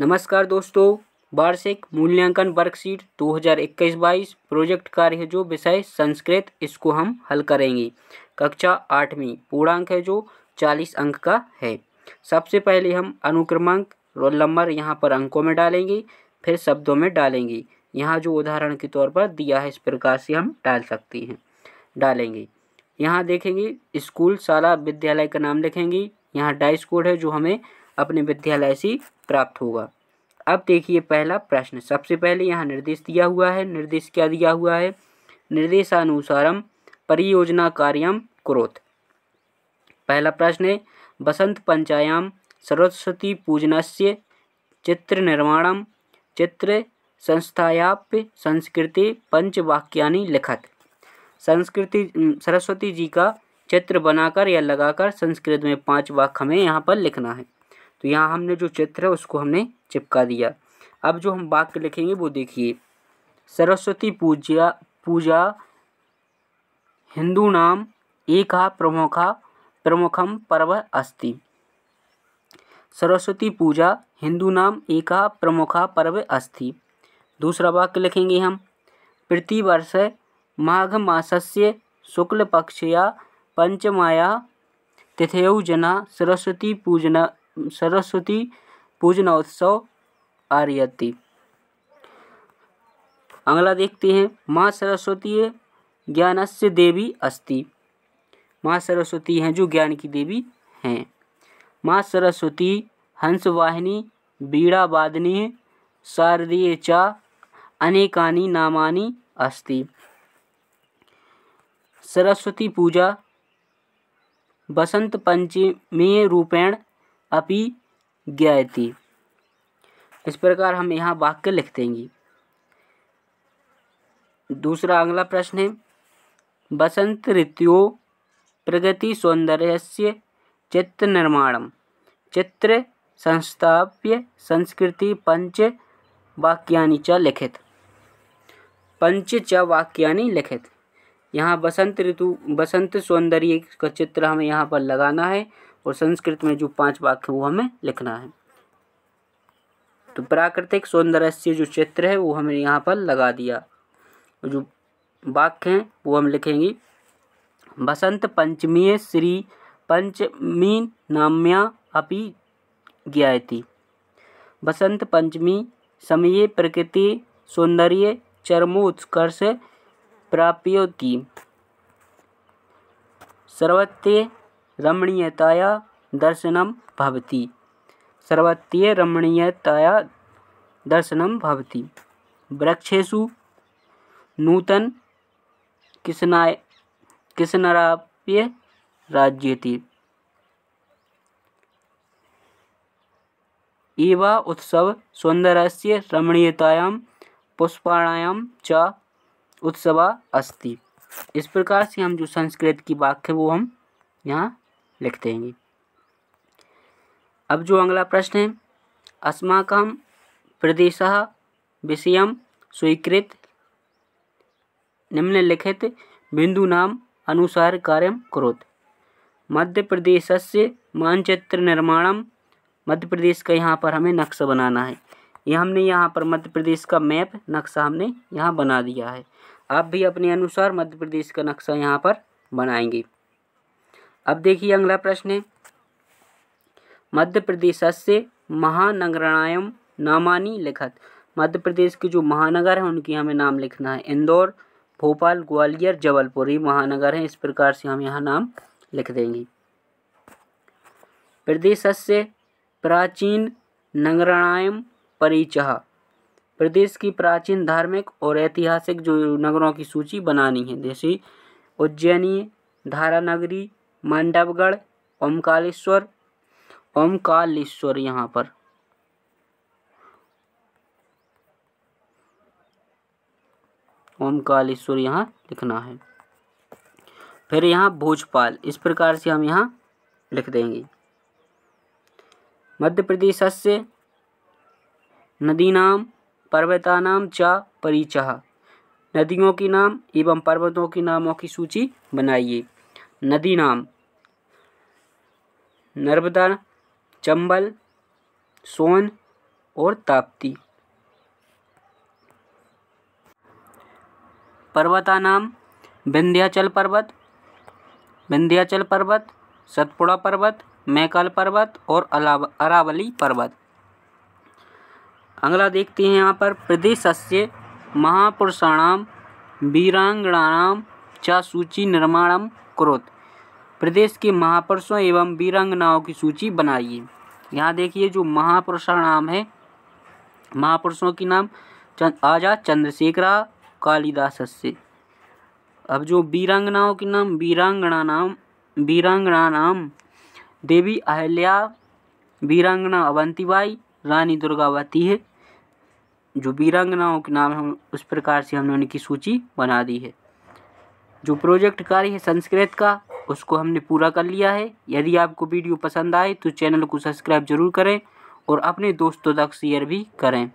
नमस्कार दोस्तों वार्षिक मूल्यांकन वर्कशीट 2021-22 प्रोजेक्ट कार्य है जो विषय संस्कृत इसको हम हल करेंगे कक्षा आठवीं पूर्णांक है जो 40 अंक का है सबसे पहले हम अनुक्रमांक रोल नंबर यहाँ पर अंकों में डालेंगे फिर शब्दों में डालेंगे यहाँ जो उदाहरण के तौर पर दिया है इस प्रकार से हम डाल सकते हैं डालेंगे यहाँ देखेंगे स्कूल शाला विद्यालय का नाम लिखेंगे यहाँ डाइस कोड है जो हमें अपने विद्यालय से प्राप्त होगा अब देखिए पहला प्रश्न सबसे पहले यहाँ निर्देश दिया हुआ है निर्देश क्या दिया हुआ है निर्देशानुसारम परियोजना कार्यम क्रोत पहला प्रश्न है बसंत पंचायाम सरस्वती पूजन से चित्र निर्माणम चित्र संस्थायाप्य संस्कृति पंचवाक्यानि लिखत संस्कृति सरस्वती जी का चित्र बनाकर या लगाकर संस्कृत में पांच वाक्य हमें यहाँ पर लिखना है तो यहाँ हमने जो चित्र है उसको हमने चिपका दिया अब जो हम वाक्य लिखेंगे वो देखिए सरस्वती पूजा पूजा नाम एक प्रमुख प्रमुखम पर्व अस्ति सरस्वती पूजा हिंदू नाम एक प्रमुख पर्व अस्ति दूसरा वाक्य लिखेंगे हम प्रतिवर्ष माघ मासस्य या पंचमाया तिथयौ जना सरस्वती पूजना सरस्वती पूजनोत्सव उत्सव आर्यती अगला देखते हैं माँ सरस्वती ज्ञान से देवी अस्ति माँ सरस्वती हैं जो ज्ञान की देवी हैं माँ सरस्वती हंसवाहिनी बीड़ा वादनी शारदीय चा अनेकानी नामानी अस्ति सरस्वती पूजा बसंत पंचमी रूपेण अपि ज्ञायति इस प्रकार हम यहाँ वाक्य लिख देंगे दूसरा अगला प्रश्न है बसंत ऋतु प्रगति सौंदर्य चित्र निर्माण चित्र संस्थाप्य संस्कृति पंच वाक्यानि च लिखित पंच च वाक्यानि लिखित यहाँ बसंत ऋतु बसंत सौंदर्य का चित्र हमें यहाँ पर लगाना है और संस्कृत में जो पांच वाक्य वो हमें लिखना है तो प्राकृतिक सौंदर्य से जो चित्र है वो हमें यहाँ पर लगा दिया जो वाक्य हैं वो हम लिखेंगे बसंत पंचमी श्री पंचमी नाम्या अपि थी बसंत पंचमी समय प्रकृति सौंदर्य चरमोत्कर्ष की सर्वत्र रमणीयतया भवती सर्वतीय रमणीयताया रमणीयतया भवती वृक्षेशु नूतन किसनाय किसनराप्य राज्य इवा उत्सव से रमणीयता पुष्पाणायां च उत्सव अस्ति इस प्रकार से हम जो संस्कृत की वाक्य वो हम यहाँ लिख देंगे अब जो अगला प्रश्न है अस्माक प्रदेश विषय स्वीकृत निम्नलिखित नाम अनुसार कार्य करोत मध्य प्रदेश से मानचित्र निर्माण मध्य प्रदेश का यहाँ पर हमें नक्शा बनाना है ये हमने यहाँ पर मध्य प्रदेश का मैप नक्शा हमने यहाँ बना दिया है आप भी अपने अनुसार मध्य प्रदेश का नक्शा यहाँ पर बनाएंगे अब देखिए अगला प्रश्न है मध्य प्रदेश से महानगरायम नामानी लिखत मध्य प्रदेश के जो महानगर हैं उनकी हमें नाम लिखना है इंदौर भोपाल ग्वालियर जबलपुर ये महानगर हैं इस प्रकार से हम यहाँ नाम लिख देंगे प्रदेश से प्राचीन नगरायम परिचह प्रदेश की प्राचीन धार्मिक और ऐतिहासिक जो नगरों की सूची बनानी है जैसे उज्जैनी धारा नगरी मंडपगढ़ ओमकालेश्वर ओमकालेश्वर यहाँ पर ओमकालेश्वर यहाँ लिखना है फिर यहाँ भोजपाल इस प्रकार से हम यहाँ लिख देंगे मध्य प्रदेश से नदीनाम पर्वतानाम च परिचह नदियों के नाम एवं पर्वतों के नामों की सूची बनाइए नदी नाम नर्मदा चंबल सोन और ताप्ती पर्वता नाम विंध्याचल पर्वत विंध्याचल पर्वत सतपुड़ा पर्वत मैकाल पर्वत और अरावली पर्वत अगला देखते हैं यहाँ पर से महापुरुषाणाम वीरांगणाणाम चा सूची निर्माणम कुरुत प्रदेश के महापुरुषों एवं वीरांगनाओं की सूची बनाइए यहाँ देखिए जो महापुरुषा नाम है महापुरुषों की नाम चंद आज़ाद चंद्रशेखरा कालिदास से अब जो वीरांगनाओं के नाम वीरांगना नाम वीरांगना नाम देवी अहल्या वीरांगना अवंतीबाई रानी दुर्गावती है जो वीरांगनाओं के नाम हम उस प्रकार से हमने उनकी सूची बना दी है जो प्रोजेक्ट कार्य है संस्कृत का उसको हमने पूरा कर लिया है यदि आपको वीडियो पसंद आए तो चैनल को सब्सक्राइब जरूर करें और अपने दोस्तों तक शेयर भी करें